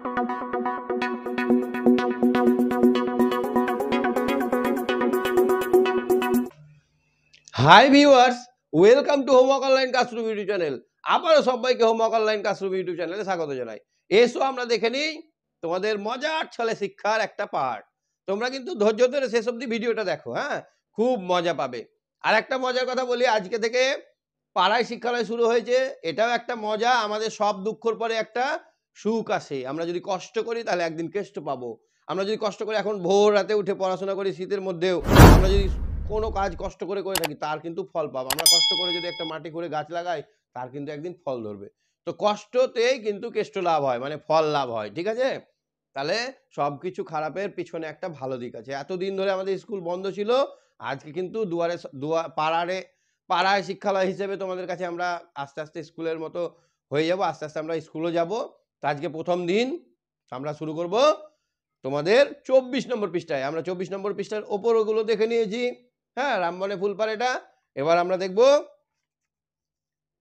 high viewers welcome to homework online classroom YouTube channel আবারও সবাইকে homework online classroom YouTube চ্যানেলে স্বাগত জানাই এসো আমরা দেখে নিই তোমাদের মজার ছলে শিক্ষার একটা পার্ট তোমরা কিন্তু ধৈর্য ধরে শেষ অব্দি ভিডিওটা দেখো হ্যাঁ খুব মজা পাবে আর একটা মজার কথা বলি আজকে থেকে পাড়ায় শিক্ষালয় শুরু হয়েছে এটাও একটা মজা আমাদের সব দুঃখর পরে একটা সুখ আসে আমরা যদি কষ্ট করি তাহলে একদিন কেষ্ট পাবো আমরা যদি কষ্ট করি এখন ভোর রাতে উঠে পড়াশোনা করি শীতের মধ্যেও আমরা যদি কোনো কাজ কষ্ট করে করে থাকি তার কিন্তু ফল পাবো আমরা কষ্ট করে যদি একটা মাটি করে গাছ লাগাই তার কিন্তু একদিন ফল ধরবে তো কষ্টতেই কিন্তু কেষ্ট লাভ হয় মানে ফল লাভ হয় ঠিক আছে তাহলে সব কিছু খারাপের পিছনে একটা ভালো দিক আছে এতদিন ধরে আমাদের স্কুল বন্ধ ছিল আজকে কিন্তু দুয়ারে দুয়া পাড়ারে পাড়ায় শিক্ষালয় হিসেবে তোমাদের কাছে আমরা আস্তে আস্তে স্কুলের মতো হয়ে যাব আস্তে আস্তে আমরা স্কুলও যাব তো আজকে প্রথম দিন আমরা শুরু করব তোমাদের চব্বিশ নম্বর পৃষ্ঠায় আমরা চব্বিশ নম্বর পৃষ্ঠার ওপর ওগুলো দেখে নিয়েছি হ্যাঁ রামবনে ফুলপার এটা এবার আমরা দেখব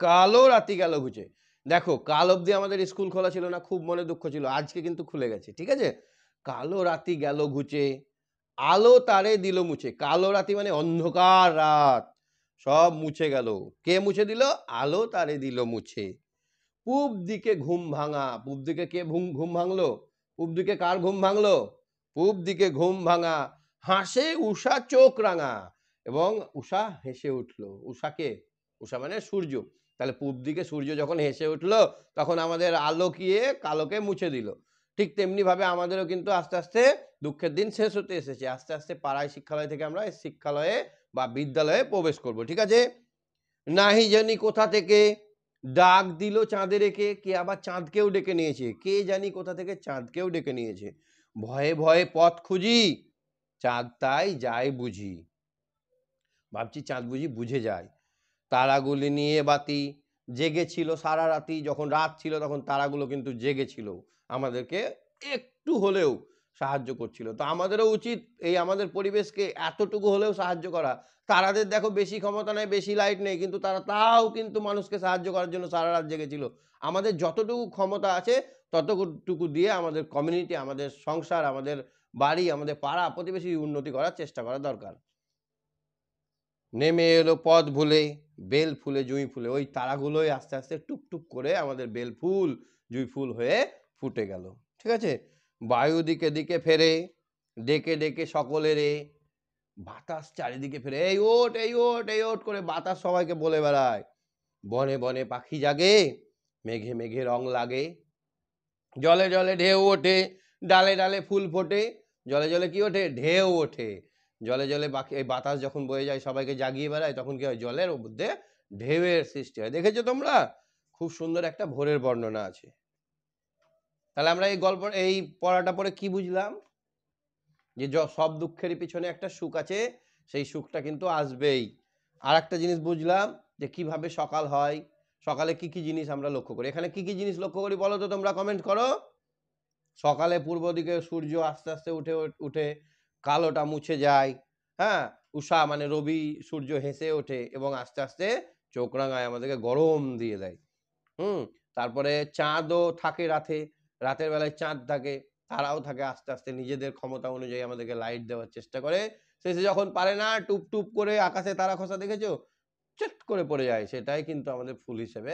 কালো রাতি গেল ঘুচে দেখো কাল অবধি আমাদের স্কুল খোলা ছিল না খুব মনে দুঃখ ছিল আজকে কিন্তু খুলে গেছে ঠিক আছে কালো রাতি গেল ঘুচে আলো তারে দিল মুছে কালো রাতি মানে অন্ধকার রাত সব মুছে গেল কে মুছে দিল আলো তারে দিল মুছে পূব দিকে ঘুম ভাঙা পূব দিকে কে ঘুম ভাঙলো পূব দিকে কার ঘুম ভাঙলো পূব দিকে ঘুম ভাঙা হাসে উষা চোখ রাঙা এবং উষা হেসে উঠল কে উষা মানে সূর্য তাহলে পূব দিকে সূর্য যখন হেসে উঠল তখন আমাদের আলোকিয়ে কালোকে মুছে দিল ঠিক তেমনিভাবে আমাদেরও কিন্তু আস্তে আস্তে দুঃখের দিন শেষ হতে এসেছে আস্তে আস্তে পাড়ায় শিক্ষালয় থেকে আমরা শিক্ষালয়ে বা বিদ্যালয়ে প্রবেশ করব ঠিক আছে নাহি জানি কোথা থেকে ডাক দিল চাঁদে রেখে কে আবার চাঁদকেও ডেকে নিয়েছে কে জানি কোথা থেকে চাঁদকেও ডেকে নিয়েছে ভয়ে ভয়ে পথ খুঁজি চাঁদ তাই যায় বুঝি ভাবছি চাঁদ বুঝি বুঝে যায় তারাগুলি নিয়ে বাতি জেগেছিল সারা রাতি যখন রাত ছিল তখন তারাগুলো কিন্তু জেগেছিল আমাদেরকে একটু হলেও সাহায্য করছিল তো আমাদেরও উচিত এই আমাদের পরিবেশকে এতটুকু হলেও সাহায্য করা তারাদের দেখো বেশি ক্ষমতা নেই বেশি লাইট নেই কিন্তু তারা তাও কিন্তু মানুষকে সাহায্য করার জন্য সারা রাত জেগেছিল আমাদের যতটুকু ক্ষমতা আছে ততটুকু দিয়ে আমাদের কমিউনিটি আমাদের সংসার আমাদের বাড়ি আমাদের পাড়া প্রতিবেশী উন্নতি করার চেষ্টা করা দরকার নেমে এলো পদ ভুলে বেল ফুলে জুঁই ফুলে ওই তারাগুলোই আস্তে আস্তে টুকটুক করে আমাদের বেল ফুল জুঁই ফুল হয়ে ফুটে গেল ঠিক আছে বায়ু দিকে দিকে ফেরে ডেকে ডেকে সকলের বাতাস চারিদিকে ফেরে এই ওট এই ওট এই ওট করে বাতাস সবাইকে বলে বেড়ায় বনে বনে পাখি জাগে মেঘে মেঘে রং লাগে জলে জলে ঢেউ ওঠে ডালে ডালে ফুল ফোটে জলে জলে কি ওঠে ঢেউ ওঠে জলে জলে বাকি এই বাতাস যখন বয়ে যায় সবাইকে জাগিয়ে বেড়ায় তখন কি হয় জলের মধ্যে ঢেউয়ের সৃষ্টি হয় দেখেছো তোমরা খুব সুন্দর একটা ভোরের বর্ণনা আছে তাহলে আমরা এই গল্প এই পড়াটা পরে কি বুঝলাম যে সব দুঃখের পিছনে একটা সুখ আছে সেই সুখটা কিন্তু আসবেই আর একটা জিনিস বুঝলাম যে কিভাবে সকাল হয় সকালে কি কি জিনিস আমরা লক্ষ্য করি এখানে কি কি জিনিস লক্ষ্য করি বলো তো তোমরা কমেন্ট করো সকালে পূর্ব দিকে সূর্য আস্তে আস্তে উঠে উঠে কালোটা মুছে যায় হ্যাঁ উষা মানে রবি সূর্য হেসে ওঠে এবং আস্তে আস্তে চোখ রাঙায় আমাদেরকে গরম দিয়ে দেয় হুম তারপরে চাঁদও থাকে রাতে রাতের বেলায় চাঁদ থাকে তারাও থাকে আস্তে আস্তে নিজেদের ক্ষমতা অনুযায়ী আমাদেরকে লাইট দেওয়ার চেষ্টা করে শেষে যখন পারে না টুপ টুপ করে আকাশে তারা খসা দেখেছো চট করে পড়ে যায় সেটাই কিন্তু আমাদের ফুল হিসেবে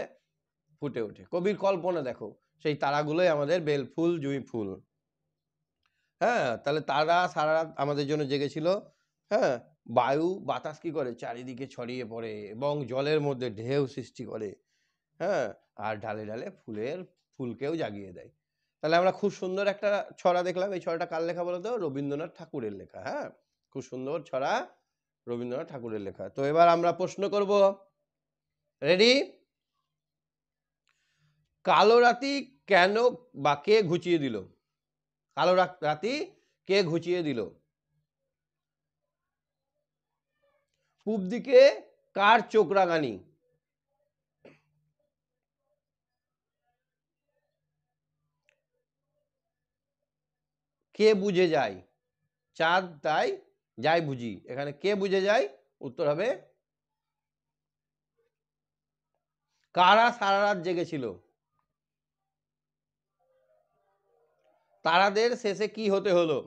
ফুটে ওঠে কবির কল্পনা দেখো সেই তারাগুলোই আমাদের বেল ফুল জুঁই ফুল হ্যাঁ তাহলে তারা সারা রাত আমাদের জন্য জেগেছিল হ্যাঁ বায়ু বাতাস কি করে চারিদিকে ছড়িয়ে পড়ে এবং জলের মধ্যে ঢেউ সৃষ্টি করে হ্যাঁ আর ঢালে ঢালে ফুলের ফুলকেও জাগিয়ে দেয় তাহলে আমরা খুব সুন্দর একটা ছড়া দেখলাম এই ছড়াটা কার লেখা বলতো রবীন্দ্রনাথ ঠাকুরের লেখা হ্যাঁ খুব সুন্দর ছড়া রবীন্দ্রনাথ ঠাকুরের লেখা তো এবার আমরা প্রশ্ন করব রেডি কালো রাতি কেন বা কে ঘুচিয়ে দিল কালো রাতি কে ঘুচিয়ে দিল পূব দিকে কার চোখ রাঙানি কে বুঝে যায় চাঁদ তাই যাই বুঝি এখানে কে বুঝে যায় উত্তর হবে কারা সারা রাত জেগেছিল তারাদের শেষে কি হতে হলো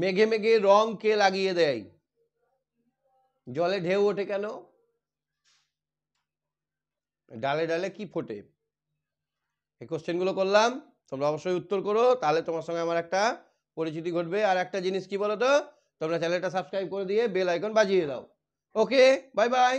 মেঘে মেঘে রং কে লাগিয়ে দেয় জলে ঢেউ ওঠে কেন ডালে ডালে কি ফোটে এই কোশ্চেনগুলো করলাম তোমরা অবশ্যই উত্তর করো তাহলে তোমার সঙ্গে আমার একটা পরিচিতি ঘটবে আর একটা জিনিস কি বলো তো তোমরা চ্যানেলটা সাবস্ক্রাইব করে দিয়ে বেল আইকন বাজিয়ে দাও ওকে বাই বাই